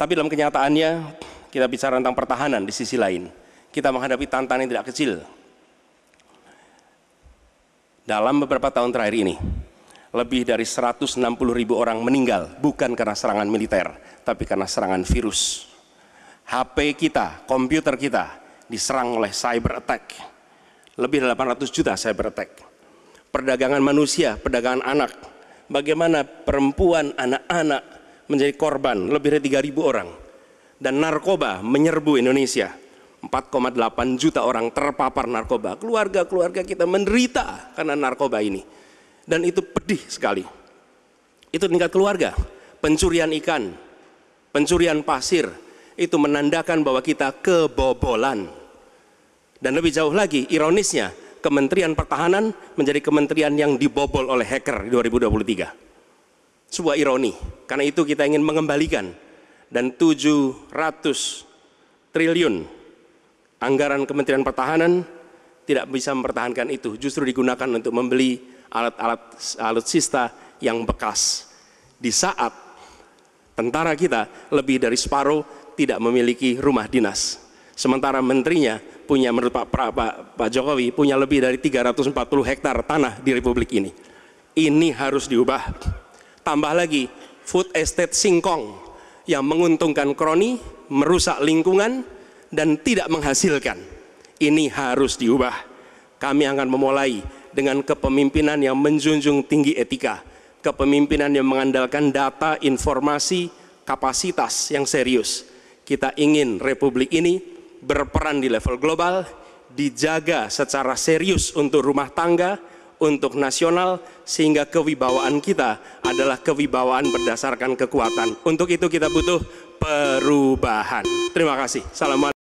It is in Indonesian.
Tapi dalam kenyataannya kita bicara tentang pertahanan di sisi lain. Kita menghadapi tantangan yang tidak kecil. Dalam beberapa tahun terakhir ini, lebih dari 160 ribu orang meninggal bukan karena serangan militer, tapi karena serangan virus. HP kita, komputer kita diserang oleh cyber attack. Lebih dari 800 juta cyber attack. Perdagangan manusia, perdagangan anak. Bagaimana perempuan, anak-anak, menjadi korban lebih dari 3.000 orang. Dan narkoba menyerbu Indonesia. 4,8 juta orang terpapar narkoba. Keluarga-keluarga kita menderita karena narkoba ini. Dan itu pedih sekali. Itu tingkat keluarga. Pencurian ikan, pencurian pasir, itu menandakan bahwa kita kebobolan. Dan lebih jauh lagi, ironisnya, Kementerian Pertahanan menjadi kementerian yang dibobol oleh hacker di 2023 sebuah ironi. Karena itu kita ingin mengembalikan dan 700 triliun anggaran Kementerian Pertahanan tidak bisa mempertahankan itu, justru digunakan untuk membeli alat-alat alutsista yang bekas. Di saat tentara kita lebih dari separuh tidak memiliki rumah dinas. Sementara menterinya punya menurut Pak, pra, Pak, Pak Jokowi punya lebih dari 340 hektar tanah di Republik ini. Ini harus diubah. Tambah lagi, food estate singkong yang menguntungkan kroni, merusak lingkungan, dan tidak menghasilkan. Ini harus diubah. Kami akan memulai dengan kepemimpinan yang menjunjung tinggi etika, kepemimpinan yang mengandalkan data, informasi, kapasitas yang serius. Kita ingin republik ini berperan di level global, dijaga secara serius untuk rumah tangga, untuk nasional sehingga kewibawaan kita adalah kewibawaan berdasarkan kekuatan. Untuk itu kita butuh perubahan. Terima kasih. Salam